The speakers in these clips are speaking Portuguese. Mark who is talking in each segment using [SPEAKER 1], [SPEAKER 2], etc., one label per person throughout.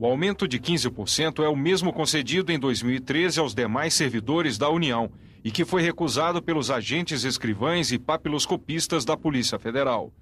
[SPEAKER 1] O aumento de 15% é o mesmo concedido em 2013 aos demais servidores da União e que foi recusado pelos agentes escrivães e papiloscopistas da Polícia Federal.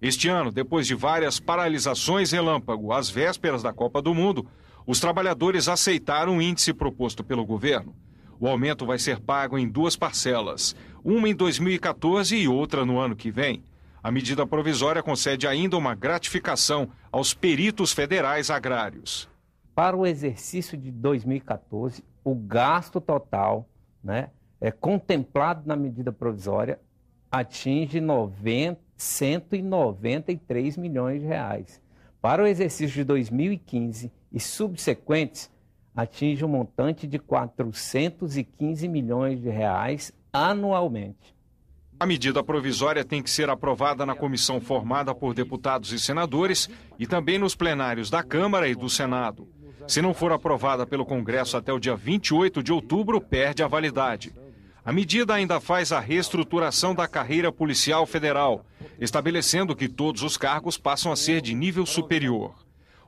[SPEAKER 1] Este ano, depois de várias paralisações relâmpago às vésperas da Copa do Mundo, os trabalhadores aceitaram o índice proposto pelo governo. O aumento vai ser pago em duas parcelas, uma em 2014 e outra no ano que vem. A medida provisória concede ainda uma gratificação aos peritos federais
[SPEAKER 2] agrários. Para o exercício de 2014, o gasto total né, é contemplado na medida provisória atinge 90, 193 milhões de reais. Para o exercício de 2015 e subsequentes, atinge um montante de 415 milhões de reais anualmente.
[SPEAKER 1] A medida provisória tem que ser aprovada na comissão formada por deputados e senadores e também nos plenários da Câmara e do Senado. Se não for aprovada pelo Congresso até o dia 28 de outubro, perde a validade. A medida ainda faz a reestruturação da carreira policial federal, estabelecendo que todos os cargos passam a ser de nível superior.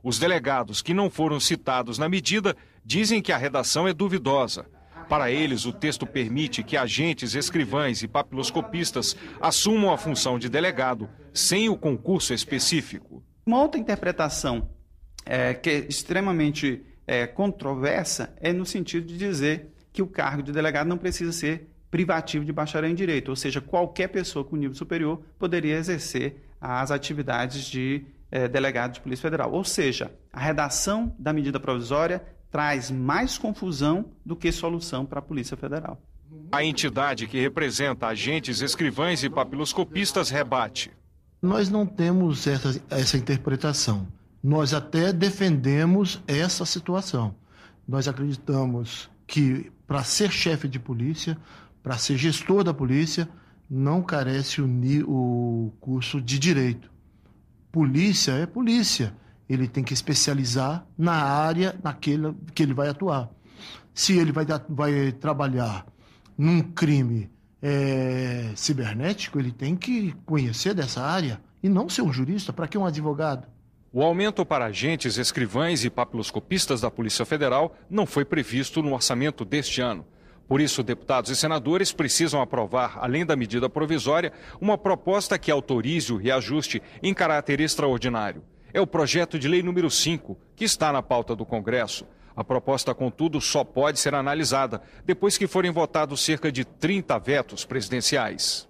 [SPEAKER 1] Os delegados que não foram citados na medida dizem que a redação é duvidosa para eles, o texto permite que agentes, escrivães e papiloscopistas assumam a função de delegado sem o concurso específico. Uma outra interpretação
[SPEAKER 3] é, que é extremamente é, controversa é no sentido de dizer que o cargo de delegado não precisa ser privativo de bacharel em direito, ou seja, qualquer pessoa com nível superior poderia exercer as atividades de é, delegado de Polícia Federal. Ou seja, a redação da medida provisória traz mais confusão do que solução para a
[SPEAKER 4] Polícia Federal.
[SPEAKER 1] A entidade que representa agentes, escrivães e papiloscopistas rebate.
[SPEAKER 4] Nós não temos essa, essa interpretação. Nós até defendemos essa situação. Nós acreditamos que para ser chefe de polícia, para ser gestor da polícia, não carece o, o curso de direito. Polícia é polícia ele tem que especializar na área naquela que ele vai atuar. Se ele vai, vai trabalhar num crime é, cibernético, ele tem que conhecer dessa área e não ser um jurista. Para que um advogado?
[SPEAKER 1] O aumento para agentes, escrivães e papiloscopistas da Polícia Federal não foi previsto no orçamento deste ano. Por isso, deputados e senadores precisam aprovar, além da medida provisória, uma proposta que autorize o reajuste em caráter extraordinário é o projeto de lei número 5, que está na pauta do Congresso. A proposta, contudo, só pode ser analisada depois que forem votados cerca de 30 vetos presidenciais.